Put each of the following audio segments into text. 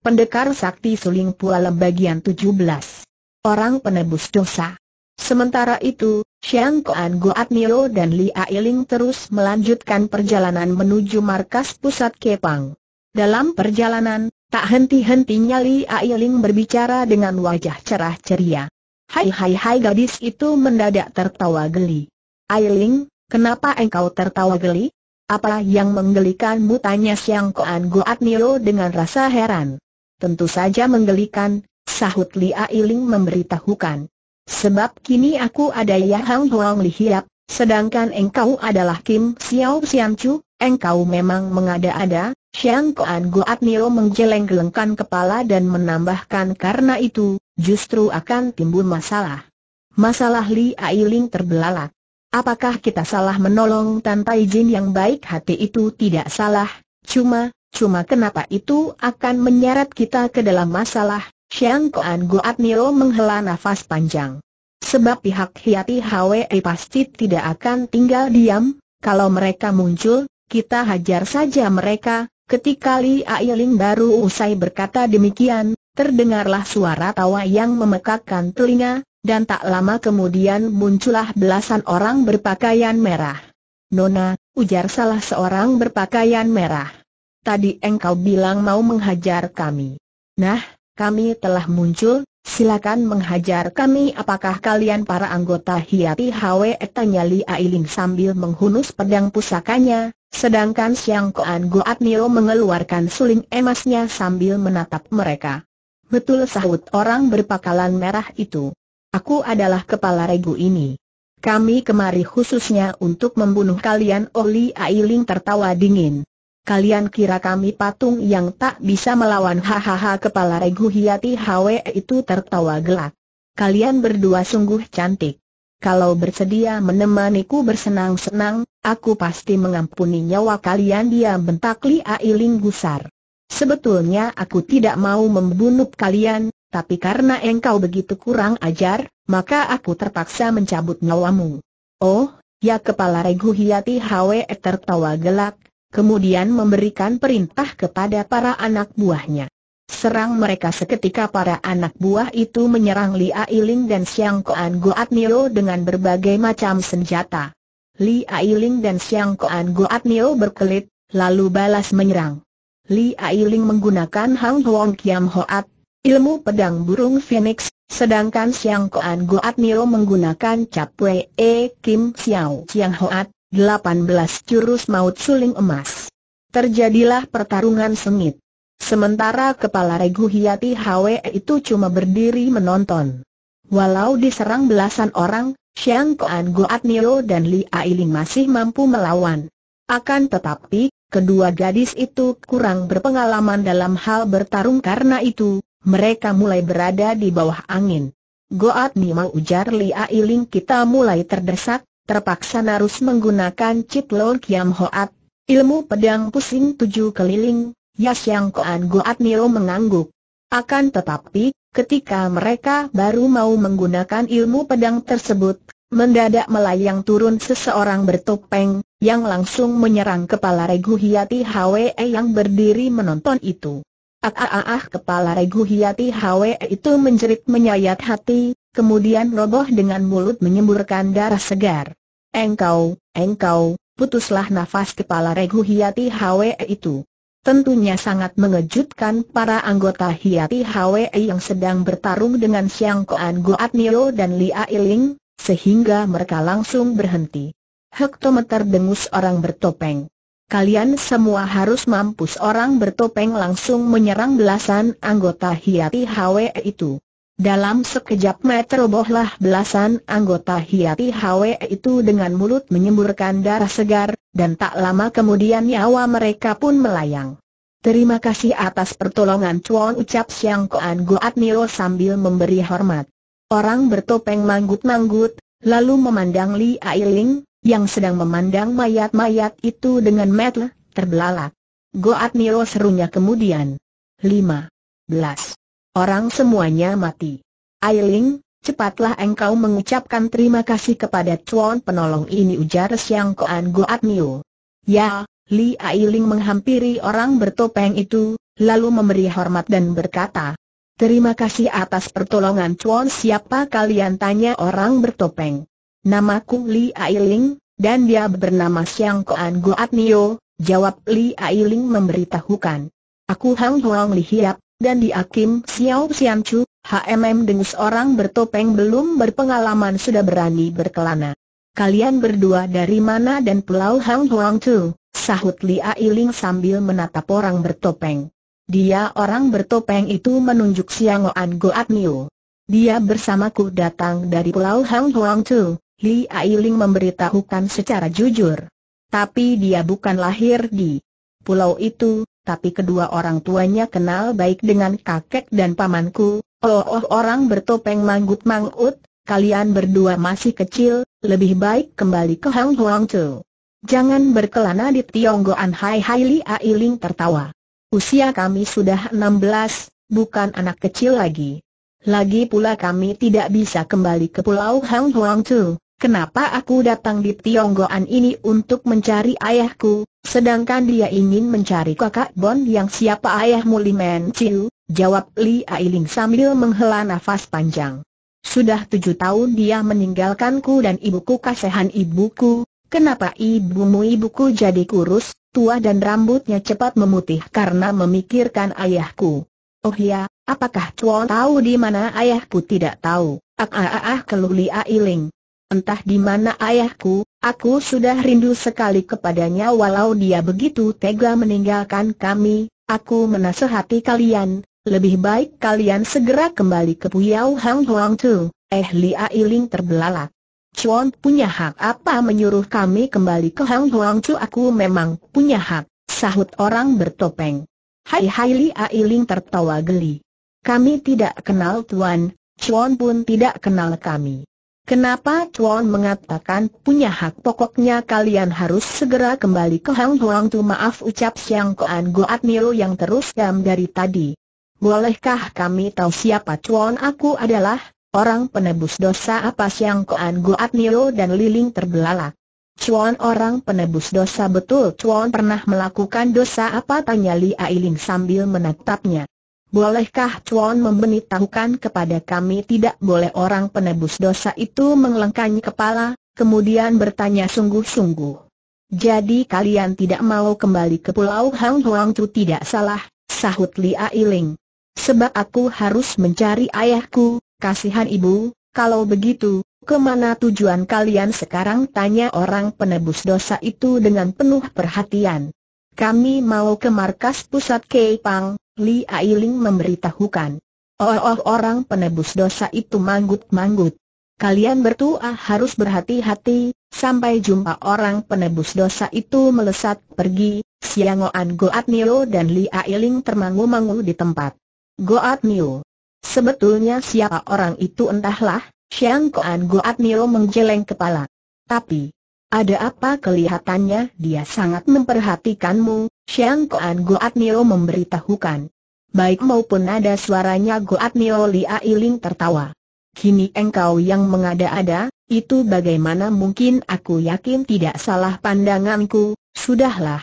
Pendekar Sakti Suling Pualem bagian 17. Orang penebus dosa. Sementara itu, Xiang Koan Goat Nio dan Li Ailing terus melanjutkan perjalanan menuju markas pusat Kepang. Dalam perjalanan, tak henti-hentinya Li Ailing berbicara dengan wajah cerah ceria. Hai hai hai gadis itu mendadak tertawa geli. Ailing, kenapa engkau tertawa geli? Apa yang menggelikanmu tanya Xiang Koan Goat Nio dengan rasa heran. Tentu saja menggelikan, sahut Li Ailing memberitahukan. Sebab kini aku ada Yahang Huang Li Hiap, sedangkan engkau adalah Kim Xiao Xiang Chu, engkau memang mengada-ada, Xiang Koan Guat Nio menjeleng gelengkan kepala dan menambahkan karena itu, justru akan timbul masalah. Masalah Li Ailing terbelalak. Apakah kita salah menolong tanpa izin yang baik hati itu tidak salah, cuma, Cuma kenapa itu akan menyeret kita ke dalam masalah? Xiang Kuan Guat Niro menghela nafas panjang. Sebab pihak Hiati Hwe pasti tidak akan tinggal diam, kalau mereka muncul, kita hajar saja mereka, ketika Li Ailing baru usai berkata demikian, terdengarlah suara tawa yang memekakkan telinga, dan tak lama kemudian muncullah belasan orang berpakaian merah. Nona, ujar salah seorang berpakaian merah tadi engkau bilang mau menghajar kami. Nah, kami telah muncul, silakan menghajar kami apakah kalian para anggota Hiati Hwe tanya Li Ailing sambil menghunus pedang pusakanya, sedangkan Siang Koan Goat Nio mengeluarkan suling emasnya sambil menatap mereka. Betul sahut orang berpakalan merah itu. Aku adalah kepala regu ini. Kami kemari khususnya untuk membunuh kalian Oli oh, Ailing tertawa dingin. Kalian kira kami patung yang tak bisa melawan hahaha kepala regu hiati Hwe itu tertawa gelak. Kalian berdua sungguh cantik. Kalau bersedia menemaniku bersenang-senang, aku pasti mengampuni nyawa kalian dia bentak Li Ailing gusar. Sebetulnya aku tidak mau membunuh kalian, tapi karena engkau begitu kurang ajar, maka aku terpaksa mencabut nyawamu. Oh, ya kepala regu hiati Hwe tertawa gelak, kemudian memberikan perintah kepada para anak buahnya. Serang mereka seketika para anak buah itu menyerang Li Ailing dan Siang Koan Goat Nio dengan berbagai macam senjata. Li Ailing dan Siang Koan Goat Nio berkelit, lalu balas menyerang. Li Ailing menggunakan Hang Huang Kiam Hoat, ilmu pedang burung Phoenix, sedangkan Siang Koan Goat Nio menggunakan Cap Wei e Kim Xiao Siang Hoat, 18 jurus maut suling emas. Terjadilah pertarungan sengit. Sementara kepala regu Hiati Hwe itu cuma berdiri menonton. Walau diserang belasan orang, Xiang Koan Goat Nio dan Li Ailing masih mampu melawan. Akan tetapi, kedua gadis itu kurang berpengalaman dalam hal bertarung karena itu, mereka mulai berada di bawah angin. Goat Nio ujar Li Ailing kita mulai terdesak, terpaksa harus menggunakan chip Lo Kiam Hoat, ilmu pedang pusing tujuh keliling, Yas Yang Koan Goat Nio mengangguk. Akan tetapi, ketika mereka baru mau menggunakan ilmu pedang tersebut, Mendadak melayang turun seseorang bertopeng, yang langsung menyerang kepala Regu Hiati Hwe yang berdiri menonton itu. Ah ah ah, ah kepala Regu Hiati Hwe itu menjerit menyayat hati, kemudian roboh dengan mulut menyemburkan darah segar. Engkau, engkau, putuslah nafas kepala regu Hiati Hwe itu. Tentunya sangat mengejutkan para anggota Hiati Hwe yang sedang bertarung dengan Siang Koan Goat Nio dan Lia Iling, sehingga mereka langsung berhenti. Hektometer dengus orang bertopeng. Kalian semua harus mampus orang bertopeng langsung menyerang belasan anggota Hiati Hwe itu. Dalam sekejap mata robohlah belasan anggota hiati Hwe itu dengan mulut menyemburkan darah segar, dan tak lama kemudian nyawa mereka pun melayang. Terima kasih atas pertolongan Chuan ucap Siang Koan Goat Niro sambil memberi hormat. Orang bertopeng manggut-manggut, lalu memandang Li Ailing, yang sedang memandang mayat-mayat itu dengan metel, terbelalak. Goat Niro serunya kemudian. 5. Belas orang semuanya mati. Ailing, cepatlah engkau mengucapkan terima kasih kepada Chuan penolong ini ujar Siang Koan Goat Nio. Ya, Li Ailing menghampiri orang bertopeng itu, lalu memberi hormat dan berkata, Terima kasih atas pertolongan Chuan siapa kalian tanya orang bertopeng. Namaku Li Ailing, dan dia bernama Siang Koan Goat Nio, jawab Li Ailing memberitahukan. Aku Hang Huang Li Hiap, dan di Akim Xiao Xianchu, HMM dengan seorang bertopeng belum berpengalaman sudah berani berkelana. Kalian berdua dari mana dan Pulau Hang Huang Tu? Sahut Li Ailing sambil menatap orang bertopeng. Dia orang bertopeng itu menunjuk Siangoan Goat Niu. Dia bersamaku datang dari Pulau Hang Huang Tu. Li Ailing memberitahukan secara jujur. Tapi dia bukan lahir di pulau itu, tapi kedua orang tuanya kenal baik dengan kakek dan pamanku. Oh, oh orang bertopeng manggut mangut kalian berdua masih kecil, lebih baik kembali ke Hang Huang Jangan berkelana di Tionggoan Hai Hai Li Ailing tertawa. Usia kami sudah 16, bukan anak kecil lagi. Lagi pula kami tidak bisa kembali ke pulau Hang Huang Kenapa aku datang di Tionggoan ini untuk mencari ayahku, Sedangkan dia ingin mencari kakak Bon yang siapa ayahmu Men Chiu, jawab Li Ailing sambil menghela nafas panjang. Sudah tujuh tahun dia meninggalkanku dan ibuku kasihan ibuku, kenapa ibumu ibuku jadi kurus, tua dan rambutnya cepat memutih karena memikirkan ayahku. Oh ya, apakah Tuan tahu di mana ayahku tidak tahu? ak ah, ah ah, ah keluh Li Ailing. Entah di mana ayahku, aku sudah rindu sekali kepadanya walau dia begitu tega meninggalkan kami, aku menasehati kalian, lebih baik kalian segera kembali ke Puyau Hang Huang Tu, eh Li Ailing terbelalak. Chuan punya hak apa menyuruh kami kembali ke Hang Huang Tu aku memang punya hak, sahut orang bertopeng. Hai hai Li Ailing tertawa geli. Kami tidak kenal Tuan, Chuan pun tidak kenal kami. Kenapa Chuan mengatakan punya hak pokoknya kalian harus segera kembali ke Hang Huang tu maaf ucap Siang Koan Goat Nilo yang terus diam dari tadi. Bolehkah kami tahu siapa Chuan aku adalah? Orang penebus dosa apa Siang Koan Goat Nilo dan Liling terbelalak. Chuan orang penebus dosa betul Chuan pernah melakukan dosa apa tanya Li Ailing sambil menatapnya. Bolehkah Chuan memberitahukan kepada kami tidak boleh orang penebus dosa itu mengelengkan kepala, kemudian bertanya sungguh-sungguh. Jadi kalian tidak mau kembali ke pulau Hang Huang itu tidak salah, sahut Li Ailing. Sebab aku harus mencari ayahku, kasihan ibu, kalau begitu, kemana tujuan kalian sekarang tanya orang penebus dosa itu dengan penuh perhatian. Kami mau ke markas pusat Keipang, Li Ailing memberitahukan. Oh, oh orang penebus dosa itu manggut-manggut. Kalian bertua harus berhati-hati, sampai jumpa orang penebus dosa itu melesat pergi, Oan Goat Nio dan Li Ailing termangu-mangu di tempat. Goat Nio. Sebetulnya siapa orang itu entahlah, Siang Oan Goat Nio menggeleng kepala. Tapi, ada apa kelihatannya dia sangat memperhatikanmu, Siang Koan Nio memberitahukan. Baik maupun ada suaranya Goatnio Ailing tertawa. Kini engkau yang mengada-ada, itu bagaimana mungkin aku yakin tidak salah pandanganku, sudahlah.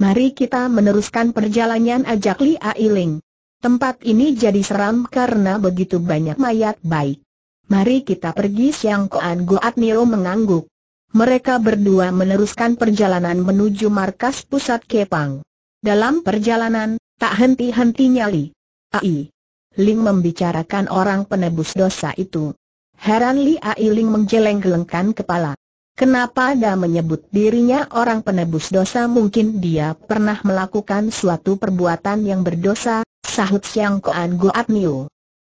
Mari kita meneruskan perjalanan ajak Li Ailing. Tempat ini jadi seram karena begitu banyak mayat baik. Mari kita pergi Siang Koan Goat Nio mengangguk mereka berdua meneruskan perjalanan menuju markas pusat Kepang. Dalam perjalanan, tak henti-hentinya Li. Ai. Ling membicarakan orang penebus dosa itu. Heran Li Ai Ling menggeleng-gelengkan kepala. Kenapa dia menyebut dirinya orang penebus dosa mungkin dia pernah melakukan suatu perbuatan yang berdosa, sahut Siang Koan Goat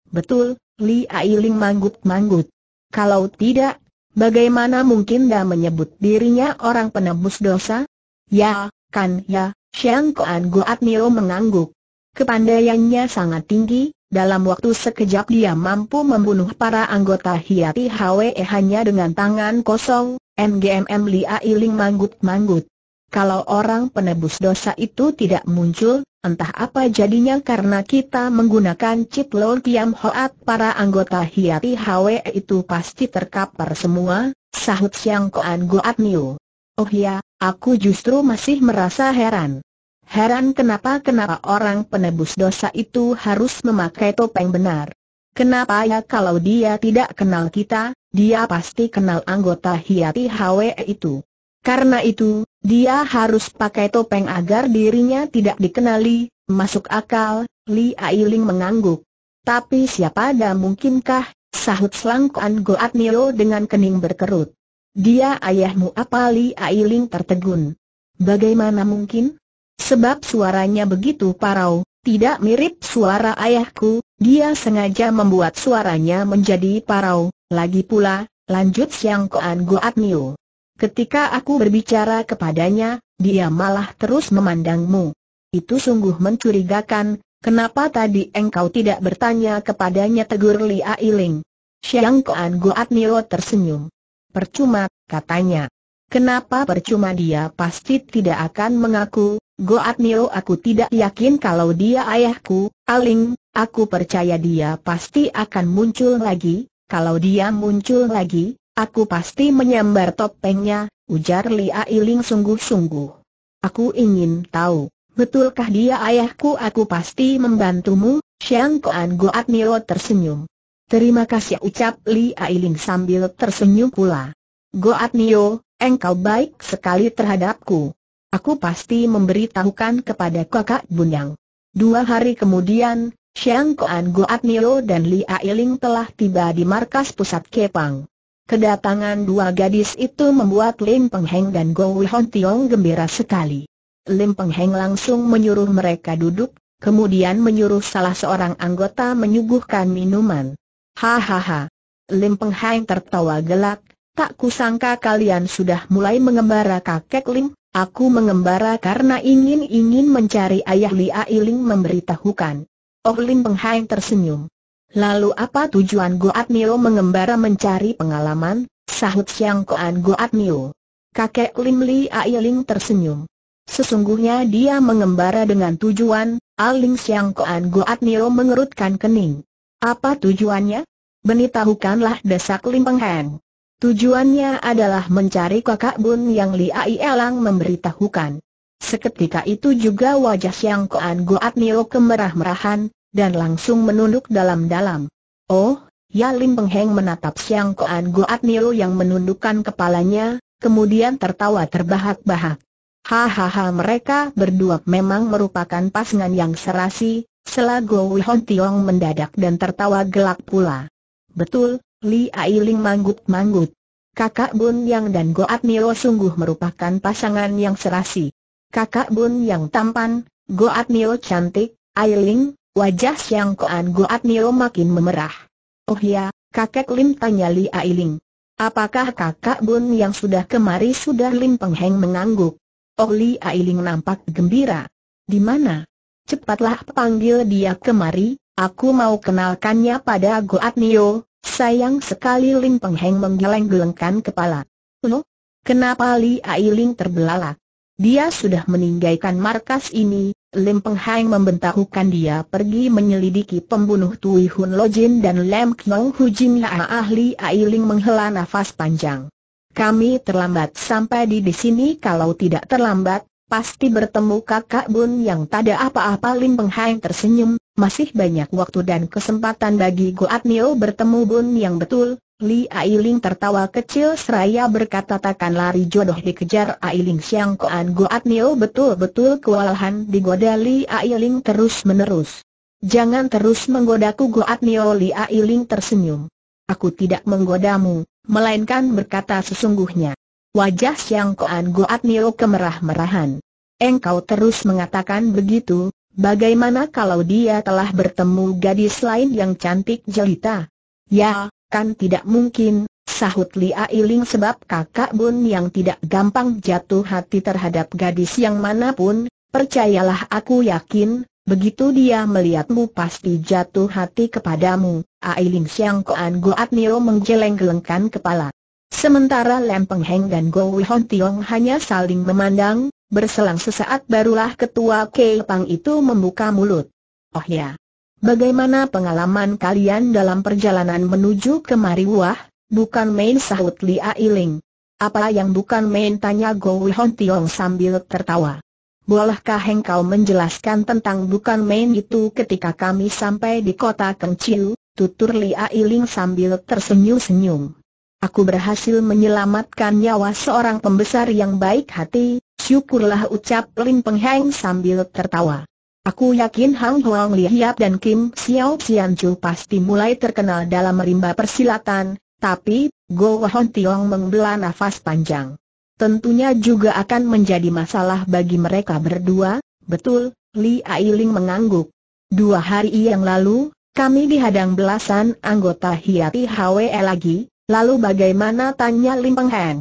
Betul, Li Ai Ling manggut-manggut. Kalau tidak, Bagaimana mungkin dia menyebut dirinya orang penebus dosa? Ya, kan ya, Xiang Kuan Goat Nio mengangguk. Kepandaiannya sangat tinggi, dalam waktu sekejap dia mampu membunuh para anggota Hiati Hwe hanya dengan tangan kosong, NGMM Lia Ailing manggut-manggut. Kalau orang penebus dosa itu tidak muncul, entah apa jadinya karena kita menggunakan chip lol tiam Hoat para anggota Hiati Hwe itu pasti terkapar semua, sahut Siang Koan Goat Niu. Oh ya, aku justru masih merasa heran. Heran kenapa-kenapa orang penebus dosa itu harus memakai topeng benar. Kenapa ya kalau dia tidak kenal kita, dia pasti kenal anggota Hiati Hwe itu. Karena itu, dia harus pakai topeng agar dirinya tidak dikenali, masuk akal, Li Ailing mengangguk. Tapi siapa ada mungkinkah, sahut selangkuan Goat Nio dengan kening berkerut. Dia ayahmu apa Li Ailing tertegun. Bagaimana mungkin? Sebab suaranya begitu parau, tidak mirip suara ayahku, dia sengaja membuat suaranya menjadi parau, lagi pula, lanjut Siang Koan Goat Nio. Ketika aku berbicara kepadanya, dia malah terus memandangmu. Itu sungguh mencurigakan, kenapa tadi engkau tidak bertanya kepadanya tegur Li Ailing? Xiang Koan Goat Nio tersenyum. Percuma, katanya. Kenapa percuma dia pasti tidak akan mengaku, Goat Nio aku tidak yakin kalau dia ayahku, Aling, aku percaya dia pasti akan muncul lagi, kalau dia muncul lagi, Aku pasti menyambar topengnya, ujar Li Ailing sungguh-sungguh. Aku ingin tahu, betulkah dia ayahku? Aku pasti membantumu, Xiang Kuan Goat Nio tersenyum. Terima kasih ucap Li Ailing sambil tersenyum pula. Goat Nio, engkau baik sekali terhadapku. Aku pasti memberitahukan kepada kakak Bunyang. Dua hari kemudian, Xiang Kuan Goat Nio dan Li Ailing telah tiba di markas pusat Kepang. Kedatangan dua gadis itu membuat Lim Peng Heng dan Go Hon Tiong gembira sekali. Lim Peng Heng langsung menyuruh mereka duduk, kemudian menyuruh salah seorang anggota menyuguhkan minuman. Hahaha. Lim Peng Heng tertawa gelak, tak kusangka kalian sudah mulai mengembara kakek Lim, aku mengembara karena ingin-ingin mencari ayah Li Ailing memberitahukan. Oh Lim Peng Heng tersenyum. Lalu apa tujuan Goat Nio mengembara mencari pengalaman? Sahut Siang Koan Goat Nio. Kakek Lim Li Ailing tersenyum. Sesungguhnya dia mengembara dengan tujuan, Aling Siang Koan Goat Nio mengerutkan kening. Apa tujuannya? Benitahukanlah desak Lim Peng Heng. Tujuannya adalah mencari kakak Bun yang Li Ailang memberitahukan. Seketika itu juga wajah Siang Koan Goat Nio kemerah-merahan, dan langsung menunduk dalam-dalam. Oh, Ya Pengheng menatap Siang Koan Goat Nilo yang menundukkan kepalanya, kemudian tertawa terbahak-bahak. Hahaha mereka berdua memang merupakan pasangan yang serasi, selago Wihon Tiong mendadak dan tertawa gelak pula. Betul, Li Ailing manggut-manggut. Kakak Bun Yang dan Goat Nilo sungguh merupakan pasangan yang serasi. Kakak Bun Yang tampan, Goat Nilo cantik, Ailing, Wajah Siang Koan Nio makin memerah. Oh ya, kakek Lim tanya Li Ailing. Apakah kakak Bun yang sudah kemari sudah Lim Pengheng mengangguk? Oh Li Ailing nampak gembira. Di mana? Cepatlah panggil dia kemari, aku mau kenalkannya pada Nio. Sayang sekali Lim Pengheng menggeleng-gelengkan kepala. Loh? Kenapa Li Ailing terbelalak? Dia sudah meninggalkan markas ini, Lim Peng Hang dia pergi menyelidiki pembunuh Tui Hun Lo Jin dan Lam Kong Hu Jin ahli Ailing menghela nafas panjang. Kami terlambat sampai di di sini kalau tidak terlambat, pasti bertemu kakak Bun yang tak ada apa-apa Lim Peng Hang tersenyum, masih banyak waktu dan kesempatan bagi Goat Neo bertemu Bun yang betul, Li Ailing tertawa kecil seraya berkata takkan lari jodoh dikejar Ailing Siang Koan Goat Nio betul-betul kewalahan digoda Li Ailing terus-menerus. Jangan terus menggodaku Goat Nio Li Ailing tersenyum. Aku tidak menggodamu, melainkan berkata sesungguhnya. Wajah Siang Koan Goat Nio kemerah-merahan. Engkau terus mengatakan begitu, bagaimana kalau dia telah bertemu gadis lain yang cantik jelita? Ya, Kan tidak mungkin, sahut Li Ailing sebab kakak Bun yang tidak gampang jatuh hati terhadap gadis yang manapun, percayalah aku yakin, begitu dia melihatmu pasti jatuh hati kepadamu. Ailing Siang Koan Goat Nio menggeleng-gelengkan kepala. Sementara Lempeng Heng dan Go Wihon Tiong hanya saling memandang, berselang sesaat barulah ketua Kei Pang itu membuka mulut. Oh ya, Bagaimana pengalaman kalian dalam perjalanan menuju ke Mariwah, bukan main sahut Li Ailing. Apa yang bukan main tanya Go Hon Tiong sambil tertawa. Bolehkah engkau menjelaskan tentang bukan main itu ketika kami sampai di kota Kengciu, tutur Li Ailing sambil tersenyum-senyum. Aku berhasil menyelamatkan nyawa seorang pembesar yang baik hati, syukurlah ucap Lin Pengheng sambil tertawa. Aku yakin Hang Huang Lihiap dan Kim Xiao Xian Chu pasti mulai terkenal dalam merimba persilatan, tapi, Go Wahon Tiong mengbelah nafas panjang. Tentunya juga akan menjadi masalah bagi mereka berdua, betul, Li Ailing mengangguk. Dua hari yang lalu, kami dihadang belasan anggota Hiati HWE lagi, lalu bagaimana tanya Lim Peng Heng?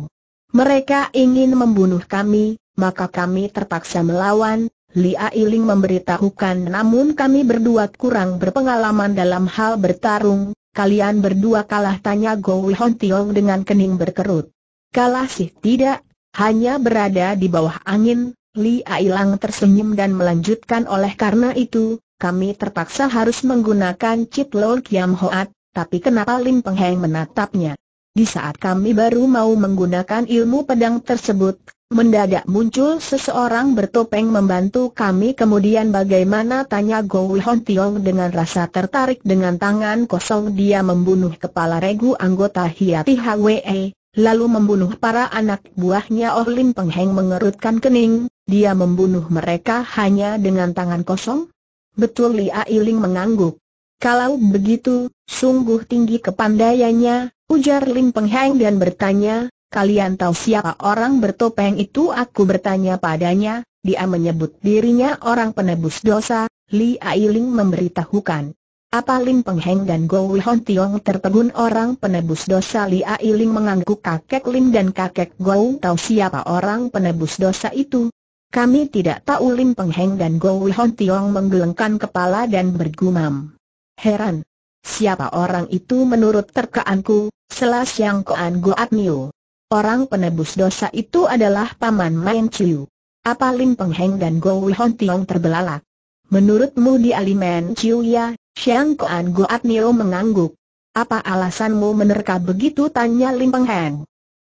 Mereka ingin membunuh kami, maka kami terpaksa melawan, Li Ailing memberitahukan namun kami berdua kurang berpengalaman dalam hal bertarung, kalian berdua kalah tanya Go Hon Tiong dengan kening berkerut. Kalah sih tidak, hanya berada di bawah angin, Li Ailang tersenyum dan melanjutkan oleh karena itu, kami terpaksa harus menggunakan Chit Lol Kiam Hoat, tapi kenapa Lim Peng Heng menatapnya? Di saat kami baru mau menggunakan ilmu pedang tersebut, Mendadak muncul seseorang bertopeng membantu kami kemudian bagaimana tanya Go Hon Tiong dengan rasa tertarik dengan tangan kosong dia membunuh kepala regu anggota Hiati Hwe, lalu membunuh para anak buahnya Oh Lim Peng Heng mengerutkan kening, dia membunuh mereka hanya dengan tangan kosong? Betul Lia Iling mengangguk. Kalau begitu, sungguh tinggi kepandaiannya, ujar Lim Peng Heng dan bertanya, Kalian tahu siapa orang bertopeng itu aku bertanya padanya, dia menyebut dirinya orang penebus dosa, Li Ailing memberitahukan. Apa Lim Pengheng dan Go Wihon Tiong tertegun orang penebus dosa Li Ailing mengangguk kakek Lim dan kakek Go tahu siapa orang penebus dosa itu. Kami tidak tahu Lim Pengheng dan Go Wihon Tiong menggelengkan kepala dan bergumam. Heran. Siapa orang itu menurut terkaanku, Selas Yang Koan Goat Miu. Orang penebus dosa itu adalah Paman Main Chiu. Apa Lim Peng Heng dan Go Wei Tiong terbelalak? Menurutmu di Alimen Chiu ya, Xiang Go At Nio mengangguk. Apa alasanmu menerka begitu tanya Lim Peng Heng?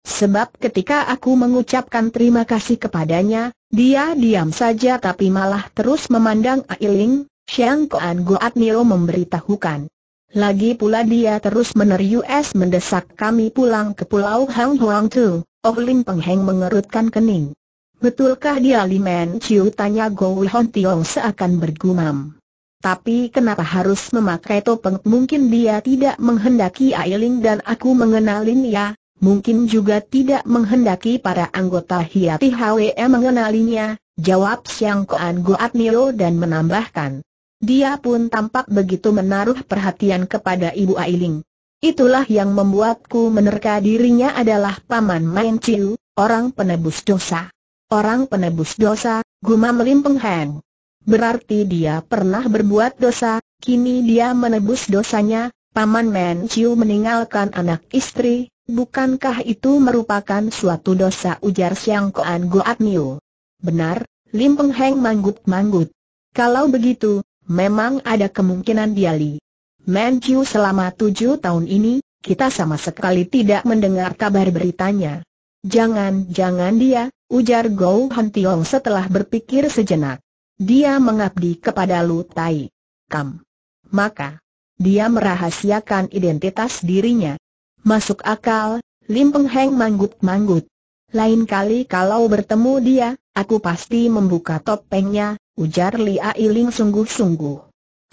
Sebab ketika aku mengucapkan terima kasih kepadanya, dia diam saja tapi malah terus memandang Ailing, Xiang Go At Nio memberitahukan. Lagi pula dia terus menerius mendesak kami pulang ke pulau Hang Huang Tu. Oh Lim Peng Heng mengerutkan kening. Betulkah dia En Chiu tanya Go Hon Tiong seakan bergumam. Tapi kenapa harus memakai topeng? Mungkin dia tidak menghendaki Ailing dan aku mengenalinya, mungkin juga tidak menghendaki para anggota Hiati HWM mengenalinya, jawab Siang Koan Goat Nio dan menambahkan. Dia pun tampak begitu menaruh perhatian kepada Ibu Ailing. Itulah yang membuatku menerka dirinya adalah Paman Main Chiu, orang penebus dosa. Orang penebus dosa, gumam Lim Peng Heng. Berarti dia pernah berbuat dosa, kini dia menebus dosanya, Paman Main Chiu meninggalkan anak istri, bukankah itu merupakan suatu dosa ujar Siang Koan Goat Miu. Benar, Lim Peng Heng manggut-manggut. Kalau begitu, Memang ada kemungkinan dia Li. Menciu selama tujuh tahun ini, kita sama sekali tidak mendengar kabar beritanya. Jangan-jangan dia, ujar Gou Han Tiong setelah berpikir sejenak. Dia mengabdi kepada Lu Tai. Kam. Maka, dia merahasiakan identitas dirinya. Masuk akal, Lim Peng Heng manggut-manggut. Lain kali kalau bertemu dia, aku pasti membuka topengnya, ujar Li Ailing sungguh-sungguh.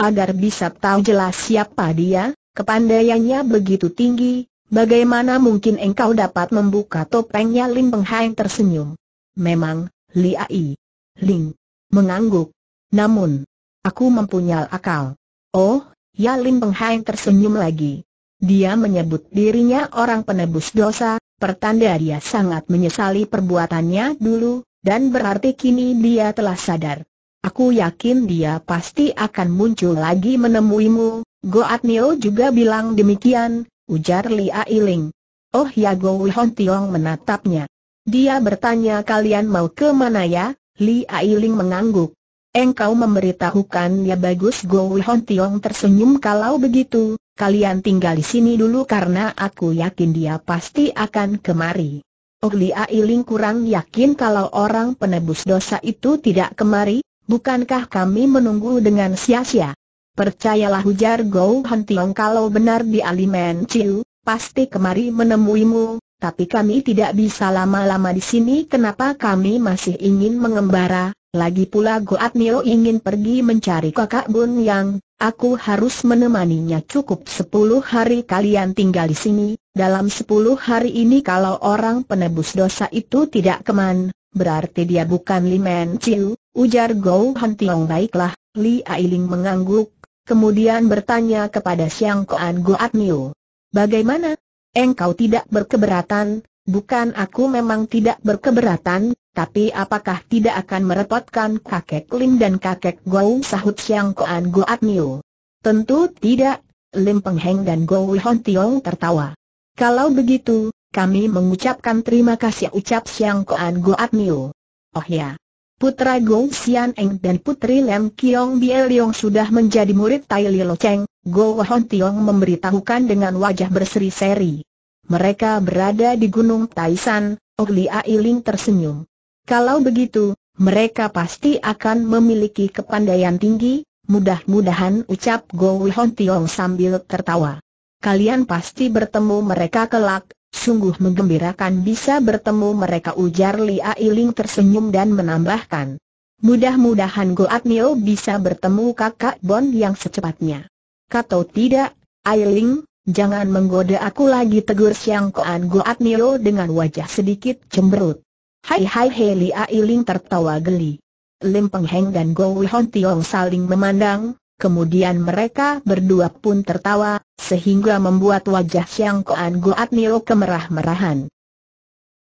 Agar bisa tahu jelas siapa dia, kepandaiannya begitu tinggi, bagaimana mungkin engkau dapat membuka topengnya Lim Hai tersenyum. Memang, Li Ai. Ling. Mengangguk. Namun, aku mempunyai akal. Oh, ya Lim Hai tersenyum lagi. Dia menyebut dirinya orang penebus dosa, pertanda dia sangat menyesali perbuatannya dulu, dan berarti kini dia telah sadar. Aku yakin dia pasti akan muncul lagi menemuimu, Goat Nio juga bilang demikian, ujar Li Ailing. Oh ya Go Hon Tiong menatapnya. Dia bertanya kalian mau ke mana ya, Li Ailing mengangguk. Engkau memberitahukan ya bagus Go Hon Tiong tersenyum kalau begitu, kalian tinggal di sini dulu karena aku yakin dia pasti akan kemari. Oh Li Ailing kurang yakin kalau orang penebus dosa itu tidak kemari, Bukankah kami menunggu dengan sia-sia? Percayalah hujar Go Han Tiong kalau benar di Alimen Chiu, pasti kemari menemuimu, tapi kami tidak bisa lama-lama di sini kenapa kami masih ingin mengembara, lagi pula Goat Nio ingin pergi mencari kakak Bun Yang, aku harus menemaninya cukup 10 hari kalian tinggal di sini, dalam 10 hari ini kalau orang penebus dosa itu tidak keman, berarti dia bukan Li Men Chiu, ujar Gou Han Tiong baiklah, Li Ailing mengangguk, kemudian bertanya kepada Siang Koan Goat Miu. Bagaimana? Engkau tidak berkeberatan, bukan aku memang tidak berkeberatan, tapi apakah tidak akan merepotkan kakek Lim dan kakek Gou sahut Siang Koan Goat Miu? Tentu tidak, Lim Heng dan Gou Hon Tiong tertawa. Kalau begitu, kami mengucapkan terima kasih ucap Siang Koan Goat Miu. Oh ya. Putra Gong Sian Eng dan Putri Lem Kiong Bie sudah menjadi murid Tai Li Lo Cheng, Go Wahon Tiong memberitahukan dengan wajah berseri-seri. Mereka berada di Gunung Taisan, Ogli oh Ailing tersenyum. Kalau begitu, mereka pasti akan memiliki kepandaian tinggi, mudah-mudahan ucap Go Wahon Tiong sambil tertawa. Kalian pasti bertemu mereka kelak, Sungguh menggembirakan bisa bertemu mereka ujar Li Ailing tersenyum dan menambahkan. Mudah-mudahan Goat Nio bisa bertemu kakak Bon yang secepatnya. Kata tidak, Ailing, jangan menggoda aku lagi tegur Siang Koan Goat Nio dengan wajah sedikit cemberut. Hai hai hei Li Ailing tertawa geli. Lim Heng dan Go Wihon Tiong saling memandang, Kemudian mereka berdua pun tertawa, sehingga membuat wajah Siang Koan Goat Nio kemerah-merahan.